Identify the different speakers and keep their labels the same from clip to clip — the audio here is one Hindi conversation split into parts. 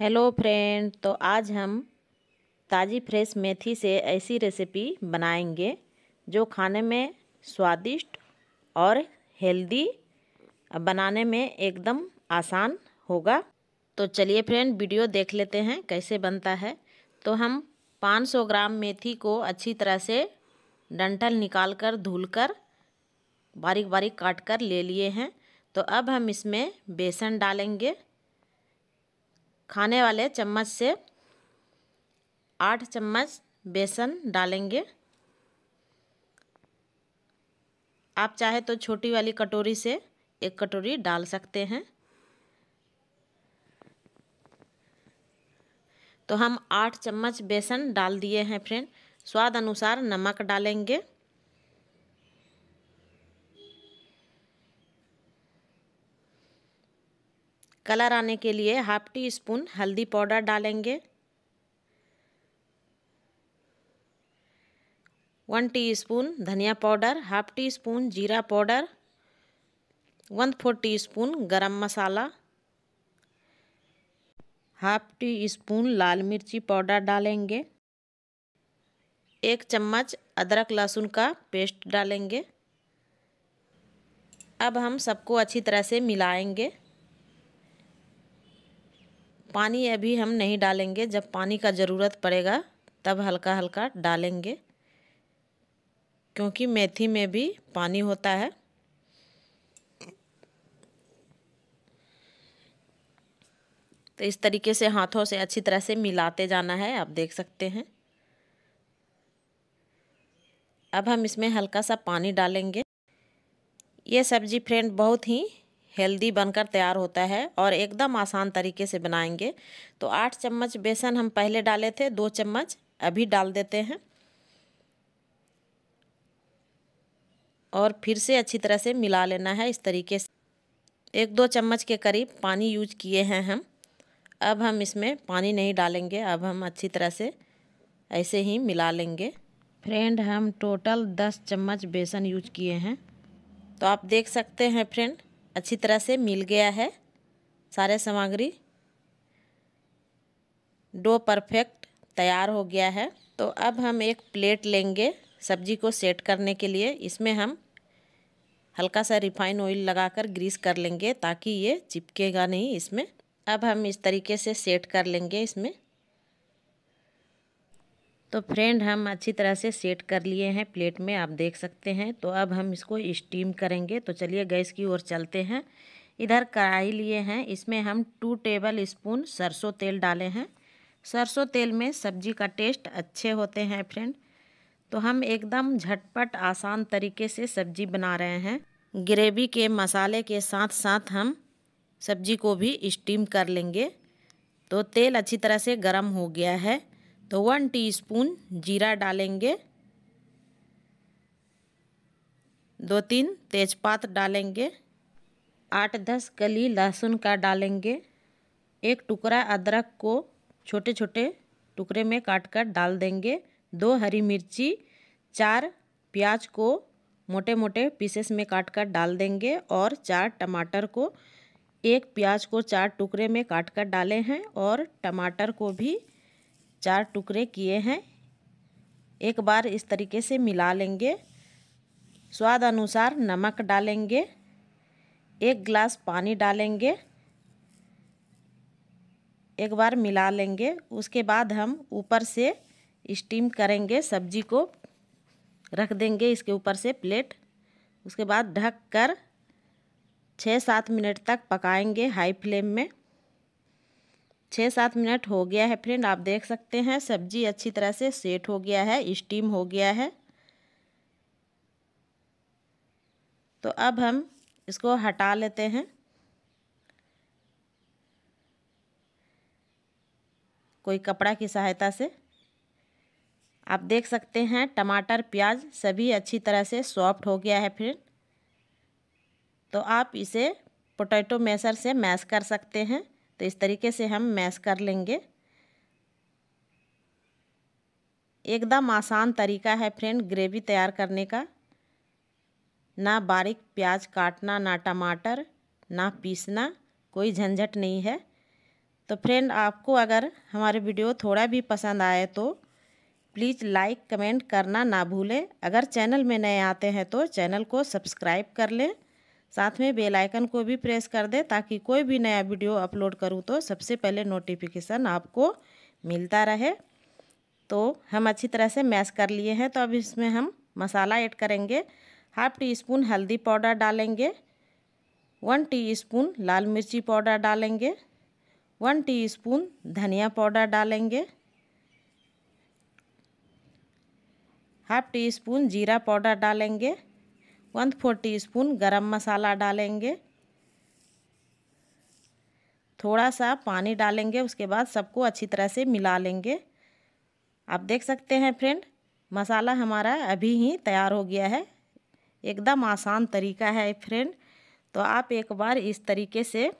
Speaker 1: हेलो फ्रेंड तो आज हम ताज़ी फ्रेश मेथी से ऐसी रेसिपी बनाएंगे जो खाने में स्वादिष्ट और हेल्दी बनाने में एकदम आसान होगा तो चलिए फ्रेंड वीडियो देख लेते हैं कैसे बनता है तो हम 500 ग्राम मेथी को अच्छी तरह से डंठल निकाल कर धुल कर बारीक बारीक काट कर ले लिए हैं तो अब हम इसमें बेसन डालेंगे खाने वाले चम्मच से आठ चम्मच बेसन डालेंगे आप चाहे तो छोटी वाली कटोरी से एक कटोरी डाल सकते हैं तो हम आठ चम्मच बेसन डाल दिए हैं फ्रेंड स्वाद अनुसार नमक डालेंगे कलर आने के लिए हाफ टी स्पून हल्दी पाउडर डालेंगे वन टी स्पून धनिया पाउडर हाफ टी स्पून जीरा powder one four teaspoon garam masala half teaspoon लाल मिर्ची पाउडर डालेंगे एक चम्मच अदरक लहसुन का पेस्ट डालेंगे अब हम सबको अच्छी तरह से मिलाएंगे पानी अभी हम नहीं डालेंगे जब पानी का ज़रूरत पड़ेगा तब हल्का हल्का डालेंगे क्योंकि मेथी में भी पानी होता है तो इस तरीके से हाथों से अच्छी तरह से मिलाते जाना है आप देख सकते हैं अब हम इसमें हल्का सा पानी डालेंगे ये सब्जी फ्रेंड बहुत ही हेल्दी बनकर तैयार होता है और एकदम आसान तरीके से बनाएंगे तो आठ चम्मच बेसन हम पहले डाले थे दो चम्मच अभी डाल देते हैं और फिर से अच्छी तरह से मिला लेना है इस तरीके से एक दो चम्मच के करीब पानी यूज किए हैं हम अब हम इसमें पानी नहीं डालेंगे अब हम अच्छी तरह से ऐसे ही मिला लेंगे फ्रेंड हम टोटल दस चम्मच बेसन यूज किए हैं तो आप देख सकते हैं फ्रेंड अच्छी तरह से मिल गया है सारे सामग्री डो परफेक्ट तैयार हो गया है तो अब हम एक प्लेट लेंगे सब्जी को सेट करने के लिए इसमें हम हल्का सा रिफाइन ऑयल लगाकर ग्रीस कर लेंगे ताकि ये चिपकेगा नहीं इसमें अब हम इस तरीके से सेट कर लेंगे इसमें तो फ्रेंड हम अच्छी तरह से सेट कर लिए हैं प्लेट में आप देख सकते हैं तो अब हम इसको स्टीम करेंगे तो चलिए गैस की ओर चलते हैं इधर कढ़ाई लिए हैं इसमें हम टू टेबल स्पून सरसों तेल डाले हैं सरसों तेल में सब्जी का टेस्ट अच्छे होते हैं फ्रेंड तो हम एकदम झटपट आसान तरीके से सब्जी बना रहे हैं ग्रेवी के मसाले के साथ साथ हम सब्जी को भी स्टीम कर लेंगे तो तेल अच्छी तरह से गर्म हो गया है तो वन टीस्पून जीरा डालेंगे दो तीन तेजपात डालेंगे आठ दस कली लहसुन का डालेंगे एक टुकड़ा अदरक को छोटे छोटे टुकड़े में काट कर डाल देंगे दो हरी मिर्ची चार प्याज को मोटे मोटे पीसेस में काट कर डाल देंगे और चार टमाटर को एक प्याज को चार टुकड़े में काट कर डाले हैं और टमाटर को भी चार टुकड़े किए हैं एक बार इस तरीके से मिला लेंगे स्वाद अनुसार नमक डालेंगे एक गिलास पानी डालेंगे एक बार मिला लेंगे उसके बाद हम ऊपर से स्टीम करेंगे सब्जी को रख देंगे इसके ऊपर से प्लेट उसके बाद ढक कर छः सात मिनट तक पकाएंगे हाई फ्लेम में छः सात मिनट हो गया है फ्रेंड आप देख सकते हैं सब्जी अच्छी तरह से सेट हो गया है स्टीम हो गया है तो अब हम इसको हटा लेते हैं कोई कपड़ा की सहायता से आप देख सकते हैं टमाटर प्याज सभी अच्छी तरह से सॉफ्ट हो गया है फ्रेंड तो आप इसे पोटैटो मैसर से मैश कर सकते हैं तो इस तरीके से हम मैश कर लेंगे एकदम आसान तरीका है फ्रेंड ग्रेवी तैयार करने का ना बारीक प्याज काटना ना टमाटर ना पीसना कोई झंझट नहीं है तो फ्रेंड आपको अगर हमारे वीडियो थोड़ा भी पसंद आए तो प्लीज़ लाइक कमेंट करना ना भूलें अगर चैनल में नए आते हैं तो चैनल को सब्सक्राइब कर लें साथ में बेल आइकन को भी प्रेस कर दें ताकि कोई भी नया वीडियो अपलोड करूँ तो सबसे पहले नोटिफिकेशन आपको मिलता रहे तो हम अच्छी तरह से मैश कर लिए हैं तो अब इसमें हम मसाला ऐड करेंगे हाफ टी स्पून हल्दी पाउडर डालेंगे वन टी स्पून लाल मिर्ची पाउडर डालेंगे वन टी स्पून धनिया पाउडर डालेंगे हाफ टी स्पून जीरा पाउडर डालेंगे one four teaspoon garam masala डालेंगे थोड़ा सा पानी डालेंगे उसके बाद सबको अच्छी तरह से मिला लेंगे आप देख सकते हैं फ्रेंड मसाला हमारा अभी ही तैयार हो गया है एकदम आसान तरीका है फ्रेंड तो आप एक बार इस तरीके से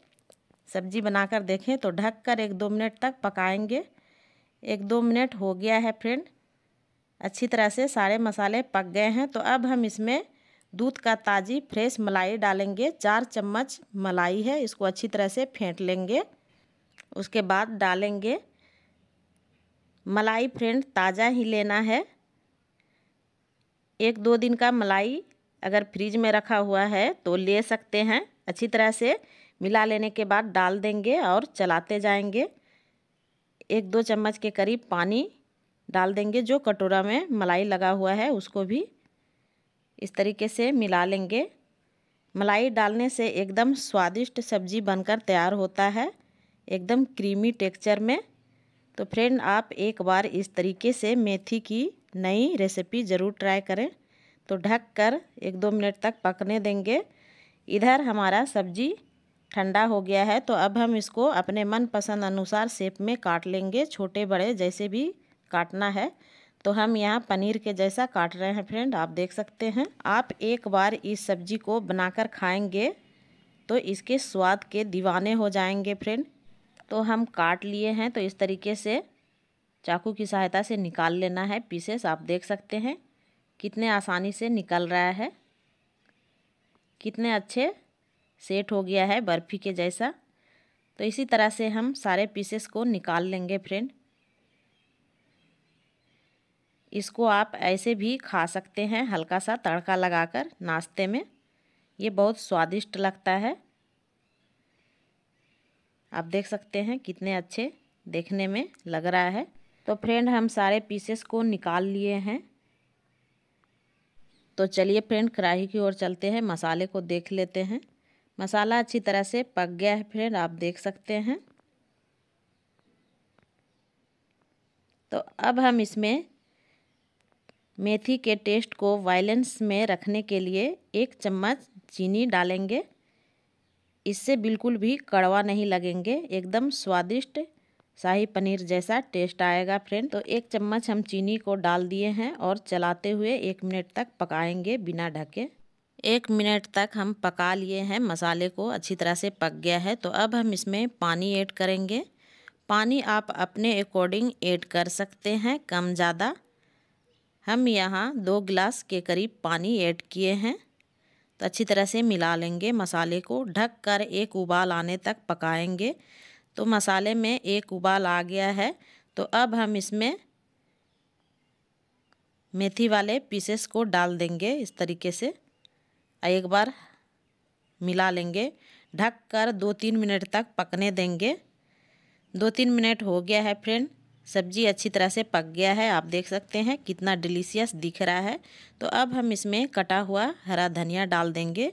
Speaker 1: सब्जी बनाकर देखें तो ढक कर एक दो मिनट तक पकाएंगे एक दो मिनट हो गया है फ्रेंड अच्छी तरह से सारे मसाले पक गए हैं तो अब हम इसमें दूध का ताज़ी फ्रेश मलाई डालेंगे चार चम्मच मलाई है इसको अच्छी तरह से फेंट लेंगे उसके बाद डालेंगे मलाई फ्रेंड ताज़ा ही लेना है एक दो दिन का मलाई अगर फ्रिज में रखा हुआ है तो ले सकते हैं अच्छी तरह से मिला लेने के बाद डाल देंगे और चलाते जाएंगे एक दो चम्मच के करीब पानी डाल देंगे जो कटोरा में मलाई लगा हुआ है उसको भी इस तरीके से मिला लेंगे मलाई डालने से एकदम स्वादिष्ट सब्जी बनकर तैयार होता है एकदम क्रीमी टेक्सचर में तो फ्रेंड आप एक बार इस तरीके से मेथी की नई रेसिपी ज़रूर ट्राई करें तो ढक कर एक दो मिनट तक पकने देंगे इधर हमारा सब्जी ठंडा हो गया है तो अब हम इसको अपने मनपसंद अनुसार शेप में काट लेंगे छोटे बड़े जैसे भी काटना है तो हम यहाँ पनीर के जैसा काट रहे हैं फ्रेंड आप देख सकते हैं आप एक बार इस सब्जी को बनाकर खाएंगे तो इसके स्वाद के दीवाने हो जाएंगे फ्रेंड तो हम काट लिए हैं तो इस तरीके से चाकू की सहायता से निकाल लेना है पीसेस आप देख सकते हैं कितने आसानी से निकल रहा है कितने अच्छे सेट हो गया है बर्फ़ी के जैसा तो इसी तरह से हम सारे पीसेस को निकाल लेंगे फ्रेंड इसको आप ऐसे भी खा सकते हैं हल्का सा तड़का लगाकर नाश्ते में ये बहुत स्वादिष्ट लगता है आप देख सकते हैं कितने अच्छे देखने में लग रहा है तो फ्रेंड हम सारे पीसेस को निकाल लिए हैं तो चलिए फ्रेंड कढ़ाई की ओर चलते हैं मसाले को देख लेते हैं मसाला अच्छी तरह से पक गया है फ्रेंड आप देख सकते हैं तो अब हम इसमें मेथी के टेस्ट को वायलेंस में रखने के लिए एक चम्मच चीनी डालेंगे इससे बिल्कुल भी कड़वा नहीं लगेंगे एकदम स्वादिष्ट शाही पनीर जैसा टेस्ट आएगा फ्रेंड तो एक चम्मच हम चीनी को डाल दिए हैं और चलाते हुए एक मिनट तक पकाएंगे बिना ढके एक मिनट तक हम पका लिए हैं मसाले को अच्छी तरह से पक गया है तो अब हम इसमें पानी ऐड करेंगे पानी आप अपने अकॉर्डिंग ऐड कर सकते हैं कम ज़्यादा हम यहाँ दो गिलास के करीब पानी ऐड किए हैं तो अच्छी तरह से मिला लेंगे मसाले को ढक कर एक उबाल आने तक पकाएंगे तो मसाले में एक उबाल आ गया है तो अब हम इसमें मेथी वाले पीसेस को डाल देंगे इस तरीके से एक बार मिला लेंगे ढक कर दो तीन मिनट तक पकने देंगे दो तीन मिनट हो गया है फ्रेंड सब्जी अच्छी तरह से पक गया है आप देख सकते हैं कितना डिलीशियस दिख रहा है तो अब हम इसमें कटा हुआ हरा धनिया डाल देंगे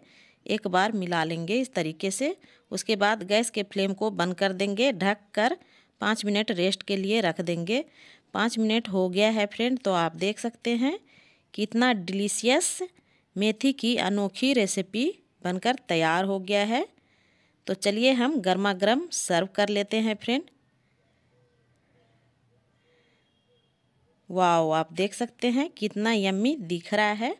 Speaker 1: एक बार मिला लेंगे इस तरीके से उसके बाद गैस के फ्लेम को बंद कर देंगे ढक कर पाँच मिनट रेस्ट के लिए रख देंगे पाँच मिनट हो गया है फ्रेंड तो आप देख सकते हैं कितना डिलीशियस मेथी की अनोखी रेसिपी बनकर तैयार हो गया है तो चलिए हम गर्मा गर्म सर्व कर लेते हैं फ्रेंड वाओ आप देख सकते हैं कितना यम्मी दिख रहा है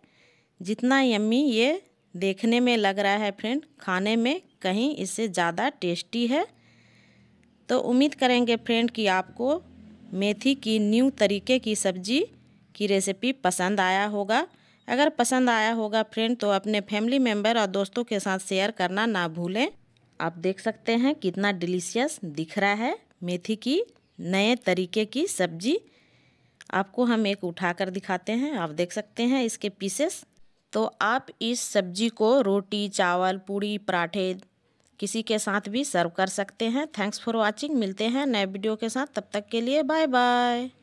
Speaker 1: जितना यम्मी ये देखने में लग रहा है फ्रेंड खाने में कहीं इससे ज़्यादा टेस्टी है तो उम्मीद करेंगे फ्रेंड कि आपको मेथी की न्यू तरीके की सब्ज़ी की रेसिपी पसंद आया होगा अगर पसंद आया होगा फ्रेंड तो अपने फैमिली मेम्बर और दोस्तों के साथ शेयर करना ना भूलें आप देख सकते हैं कितना डिलीशियस दिख रहा है मेथी की नए तरीके की सब्ज़ी आपको हम एक उठा कर दिखाते हैं आप देख सकते हैं इसके पीसेस तो आप इस सब्जी को रोटी चावल पूड़ी पराठे किसी के साथ भी सर्व कर सकते हैं थैंक्स फॉर वाचिंग मिलते हैं नए वीडियो के साथ तब तक के लिए बाय बाय